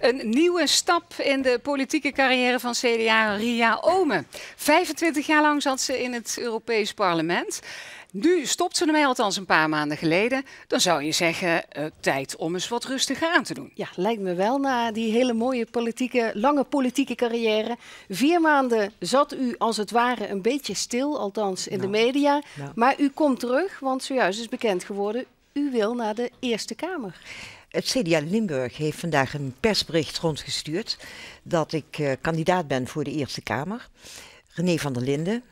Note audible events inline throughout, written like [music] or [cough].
Een nieuwe stap in de politieke carrière van CDA Ria Omen. 25 jaar lang zat ze in het Europees Parlement. Nu stopt ze ermee, althans een paar maanden geleden. Dan zou je zeggen, eh, tijd om eens wat rustiger aan te doen. Ja, lijkt me wel na die hele mooie politieke, lange politieke carrière. Vier maanden zat u als het ware een beetje stil, althans in de nou. media. Nou. Maar u komt terug, want zojuist is bekend geworden, u wil naar de Eerste Kamer. Het CDA Limburg heeft vandaag een persbericht rondgestuurd dat ik eh, kandidaat ben voor de Eerste Kamer. René van der Linden,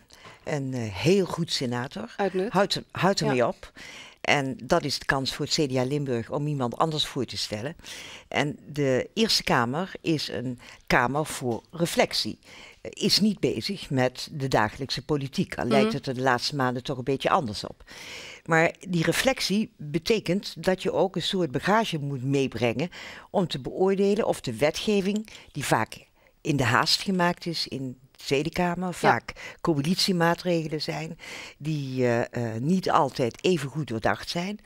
een eh, heel goed senator, houdt, houdt ermee op. En dat is de kans voor het CDA Limburg om iemand anders voor te stellen. En de Eerste Kamer is een kamer voor reflectie. Eh, is niet bezig met de dagelijkse politiek. Al lijkt mhm. het er de laatste maanden toch een beetje anders op. Maar die reflectie betekent dat je ook een soort bagage moet meebrengen om te beoordelen of de wetgeving, die vaak in de haast gemaakt is, in de Tweede Kamer, vaak ja. coalitiemaatregelen zijn, die eh, eh, niet altijd even goed doordacht zijn,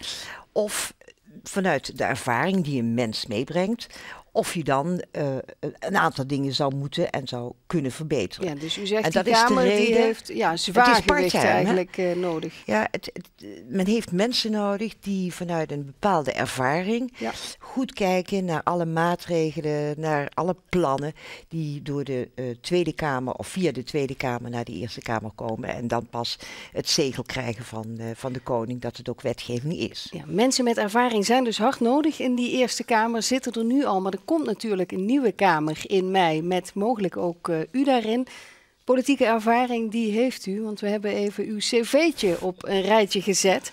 of vanuit de ervaring die een mens meebrengt, of je dan eh, een aantal dingen zou moeten en zou kunnen verbeteren. Ja, dus u zegt dat die Kamer die heeft ja, zwaar gewicht eigenlijk eh, nodig. Ja, het, het, men heeft mensen nodig die vanuit een bepaalde ervaring goed kijken naar alle maatregelen, naar alle plannen die door de eh, Tweede Kamer of via de Tweede Kamer naar de Eerste Kamer komen. En dan pas het zegel krijgen van, van de koning dat het ook wetgeving is. Ja, mensen met ervaring zijn dus hard nodig. In die Eerste Kamer zitten er nu al, maar komt natuurlijk een nieuwe Kamer in mei met mogelijk ook eh, u daarin. Politieke ervaring die heeft u, want we hebben even uw cv'tje op een rijtje gezet.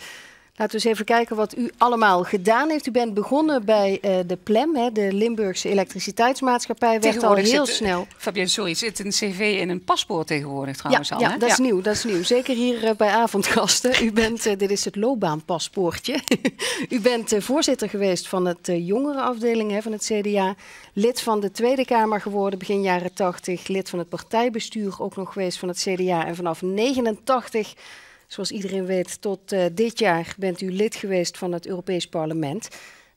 Laten we eens even kijken wat u allemaal gedaan heeft. U bent begonnen bij eh, de PLEM, hè, de Limburgse Elektriciteitsmaatschappij. Werd al heel eh, snel. Fabien, sorry, zit een cv en een paspoort tegenwoordig trouwens ja, al. Ja, dat is nieuw, dat is nieuw. Zeker hier eh, bij Avondgasten. U bent, dit is het loopbaanpaspoortje. [laughs] u bent voorzitter geweest van het jongerenafdeling hè, van het CDA. Lid van de Tweede Kamer geworden begin jaren 80. Lid van het partijbestuur ook nog geweest van het CDA. En vanaf 89 Zoals iedereen weet, tot eh, dit jaar bent u lid geweest van het Europees Parlement.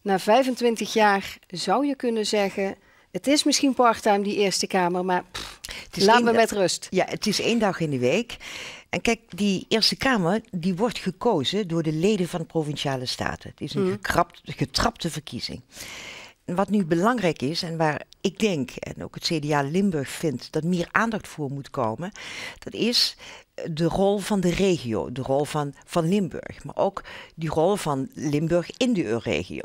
Na 25 jaar zou je kunnen zeggen, het is misschien parttime die Eerste Kamer, maar laten laat me met rust. Ja, het is één dag in de week. En kijk, die Eerste Kamer die wordt gekozen door de leden van de provinciale staten. Het is een hmm. getrapte verkiezing. Wat nu belangrijk is en waar ik denk en ook het CDA Limburg vindt dat meer aandacht voor moet komen, dat is de rol van de regio, de rol van, van Limburg, maar ook die rol van Limburg in de regio.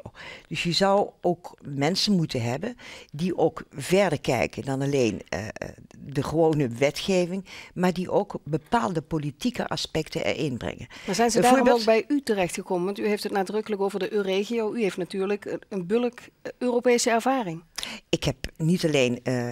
Dus je zou ook mensen moeten hebben die ook verder kijken dan alleen eh, eh, de gewone wetgeving, maar die ook bepaalde politieke aspecten erin brengen. Maar zijn ze daarom ook bij u terechtgekomen? Want u heeft het nadrukkelijk over de Eur-regio. U heeft natuurlijk een bulk eh, Europese ervaring ik heb niet alleen uh,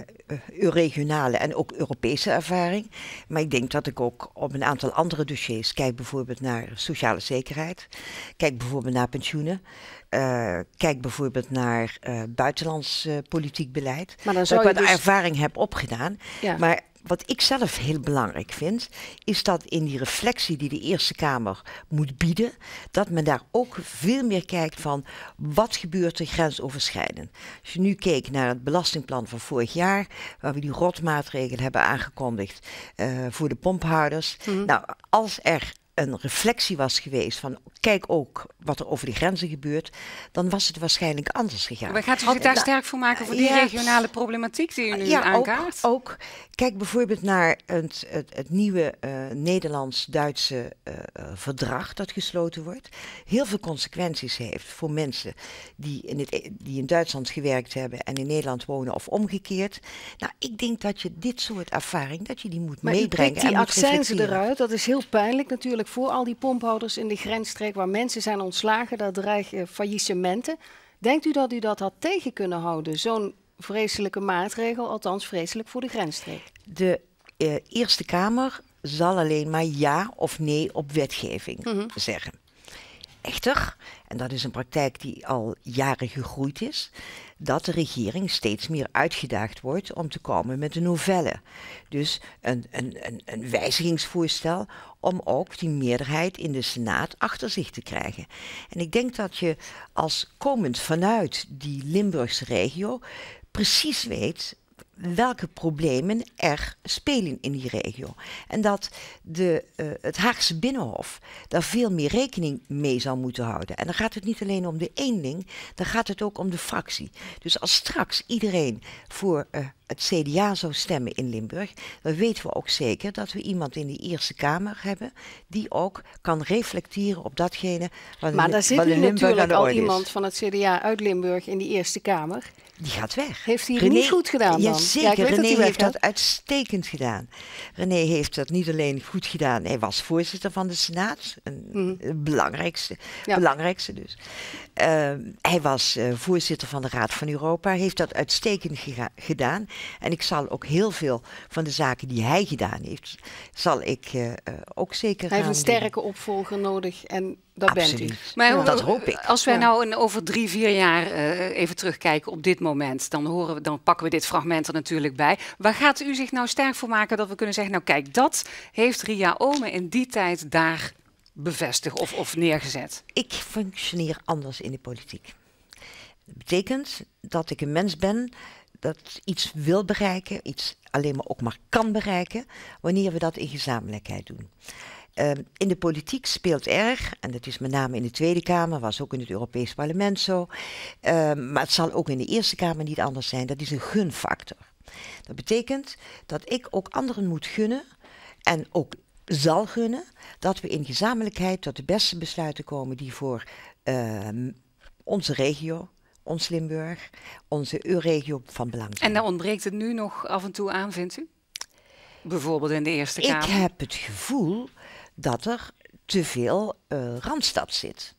regionale en ook Europese ervaring, maar ik denk dat ik ook op een aantal andere dossiers, kijk bijvoorbeeld naar sociale zekerheid, kijk bijvoorbeeld naar pensioenen, eh, kijk bijvoorbeeld naar uh, buitenlands politiek beleid, maar dat ik wat dus... ervaring heb opgedaan. Maar wat ik zelf heel belangrijk vind, is dat in die reflectie die de Eerste Kamer moet bieden, dat men daar ook veel meer kijkt van wat gebeurt er grensoverschrijdend. Als je nu keek naar het belastingplan van vorig jaar, waar we die rotmaatregelen hebben aangekondigd eh, voor de pomphouders. Mhm. Nou, als er een reflectie was geweest van kijk ook wat er over die grenzen gebeurt, dan was het waarschijnlijk anders gegaan. Maar gaat u zich daar nou, sterk voor maken voor die regionale problematiek die u nu ja, aankaart? Ook, ook, Kijk bijvoorbeeld naar het, het, nieuwe eh, Nederlands-Duitse eh, eh, verdrag dat gesloten wordt. Heel veel consequenties heeft voor mensen die in, het, e, die in Duitsland gewerkt hebben en in Nederland wonen of omgekeerd. Nou, ik denk dat je dit soort ervaring, dat je die moet maar meebrengen. Maar die accijnzen eruit, dat is heel pijnlijk natuurlijk voor al die pomphouders in de grensstreek waar mensen zijn ontslagen, daar dreigen faillissementen. Denkt u dat u dat had tegen kunnen houden, zo'n vreselijke maatregel, althans vreselijk voor de grensstreek? De eh, Eerste Kamer zal alleen maar ja of nee op wetgeving mhm. zeggen. Echter, en dat is een praktijk die al jaren gegroeid is, dat de regering steeds meer uitgedaagd wordt om te komen met een novelle. Dus een, een, een, een wijzigingsvoorstel om ook die meerderheid in de Senaat achter zich te krijgen. En ik denk dat je als komend vanuit die Limburgse regio precies weet welke problemen er spelen in die regio. En dat de, eh, het Haagse Binnenhof daar veel meer rekening mee zou moeten houden. En dan gaat het niet alleen om de ding, dan gaat het ook om de fractie. Dus als straks iedereen voor eh, het CDA zou stemmen in Limburg, dan weten we ook zeker dat we iemand in de eerste Kamer hebben die ook kan reflecteren op datgene wat maar in, daar zit nu natuurlijk al iemand van het CDA uit Limburg in die Eerste Kamer die gaat weg. Heeft hij René, niet goed gedaan dan? Ja, zeker. René heeft dat uitstekend gedaan. René heeft dat niet alleen goed gedaan. Hij was voorzitter van de Senaat. Een, mhm. belangrijkste, belangrijkste dus. Ehm, hij was eh, voorzitter van de Raad van Europa. Heeft dat uitstekend gedaan. En ik zal ook heel veel van de zaken die hij gedaan heeft... zal ik eh, eh, ook zeker Hij heeft een sterke opvolger nodig. En dat Absoluut. bent u. Maar dat hoop ik. Als wij nou over drie, vier jaar eh, even terugkijken op dit moment, dan, horen we, dan pakken we dit fragment er natuurlijk bij. Waar gaat u zich nou sterk voor maken dat we kunnen zeggen, nou kijk, dat heeft Ria Ome in die tijd daar bevestigd of, of neergezet? Ik functioneer anders in de politiek. Dat betekent dat ik een mens ben dat iets wil bereiken, iets alleen maar ook maar kan bereiken, wanneer we dat in gezamenlijkheid doen. Ehm, in de politiek speelt erg, en dat is met name in de Tweede Kamer, was ook in het Europees Parlement zo, ehm, maar het zal ook in de Eerste Kamer niet anders zijn, dat is een gunfactor. Dat betekent dat ik ook anderen moet gunnen en ook zal gunnen dat we in gezamenlijkheid tot de beste besluiten komen die voor ehm, onze regio, ons Limburg, onze EU-regio van belang zijn. En daar ontbreekt het nu nog af en toe aan, vindt u? Bijvoorbeeld in de Eerste Kamer. Ik heb het gevoel dat er te veel eh, Randstad zit.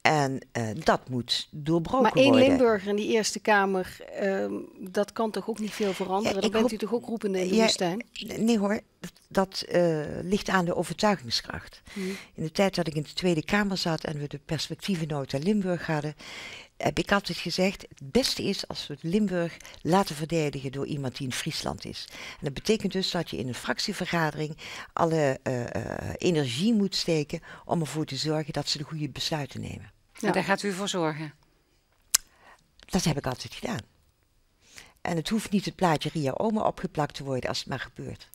En eh, dat moet doorbroken worden. Maar één Limburger in die Eerste Kamer, ehm, dat kan toch ook niet veel veranderen? Dan bent u toch ook roepende in Nee hoor, dat eh, ligt aan de overtuigingskracht. Hmm. In de tijd dat ik in de Tweede Kamer zat en we de perspectieven perspectievennota Limburg hadden, heb ik altijd gezegd, het beste is als we Limburg laten verdedigen door iemand die in Friesland is. En dat betekent dus dat je in een fractievergadering alle eh, eh, energie moet steken om ervoor te zorgen dat ze de goede besluiten nemen. En daar gaat u voor zorgen? Dat heb ik altijd gedaan. En het hoeft niet het plaatje Ria Oma opgeplakt te worden als het maar gebeurt.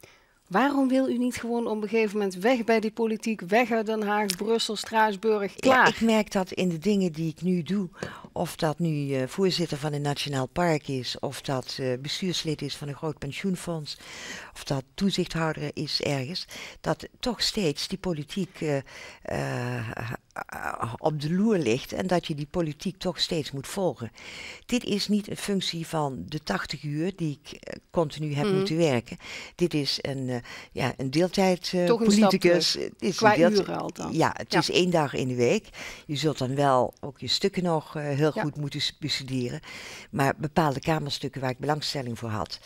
Waarom wil u niet gewoon op een gegeven moment weg bij die politiek, weg uit Den Haag, Brussel, Straatsburg, Ja, ik merk dat in de dingen die ik nu doe, of dat nu eh, voorzitter van een nationaal park is, of dat eh, bestuurslid is van een groot pensioenfonds, of dat toezichthouder is ergens, dat toch steeds die politiek eh, eh, op de loer ligt en dat je die politiek toch steeds moet volgen. Dit is niet een functie van de 80 uur die ik eh, continu heb mhm. moeten werken. Dit is een, uh, ja, een deeltijd toch politicus. is een deeltijd, al dan. Ja, het is één dag in de week. Je zult dan wel ook je stukken nog heel goed moeten bestuderen. Maar bepaalde kamerstukken waar ik belangstelling voor had,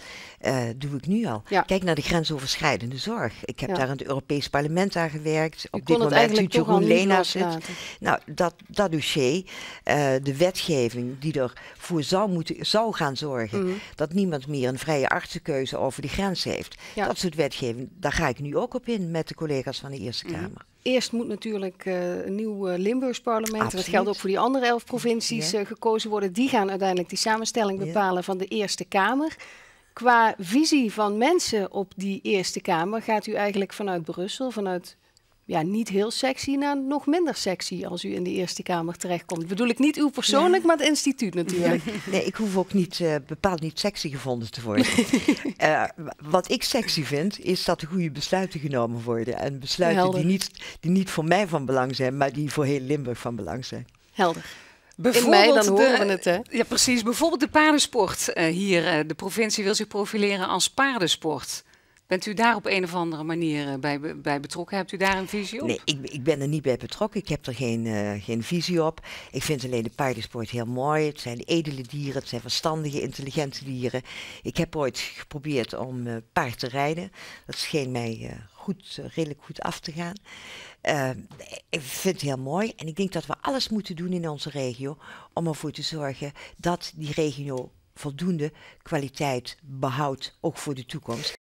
doe ik nu al. Kijk naar de grensoverschrijdende zorg. Ik heb daar in het Europees Parlement aan gewerkt. Op dit moment doet Jeroen Lena zit. Nou, dat, dat dossier, eh, de wetgeving die ervoor zou, moeten, zou gaan zorgen mhm. dat niemand meer een vrije artsenkeuze over de grens heeft. Dat soort wetgeving, daar ga ik nu ook op in met de collega's van de Eerste mhm. Kamer. Eerst moet natuurlijk uh, een nieuw eh, Limburgs parlement, Absoluut. dat geldt ook voor die andere elf provincies, gekozen worden. Die gaan uiteindelijk die samenstelling bepalen van de Eerste Kamer qua visie van mensen op die Eerste Kamer gaat u eigenlijk vanuit Brussel, vanuit ja, niet heel sexy naar nou, nog minder sexy als u in de Eerste Kamer terechtkomt. Bedoel ik niet u persoonlijk, maar het instituut natuurlijk. Nee, ik hoef ook niet, eh, bepaald niet sexy gevonden te worden. [laughs] Eh, wat ik sexy vind, is dat er goede besluiten genomen worden. En besluiten die niet, die niet voor mij van belang zijn, maar die voor heel Limburg van belang zijn. Helder. Bijvoorbeeld in mij dan horen de, we het, hè? Ja, precies. Bijvoorbeeld de paardensport eh, hier. de provincie wil zich profileren als paardensport. Bent u daar op een of andere manier eh, bij, bij betrokken? Hebt u daar een visie op? Nee, ik, ik ben er niet bij betrokken. Ik heb er geen, eh, geen visie op. Ik vind alleen de paardensport heel mooi. Het zijn edele dieren, het zijn verstandige, intelligente dieren. Ik heb ooit geprobeerd om eh, paard te rijden. Dat scheen mij goed, redelijk goed af te gaan. ik vind het heel mooi en ik denk dat we alles moeten doen in onze regio om ervoor te zorgen dat die regio voldoende kwaliteit behoudt, ook voor de toekomst.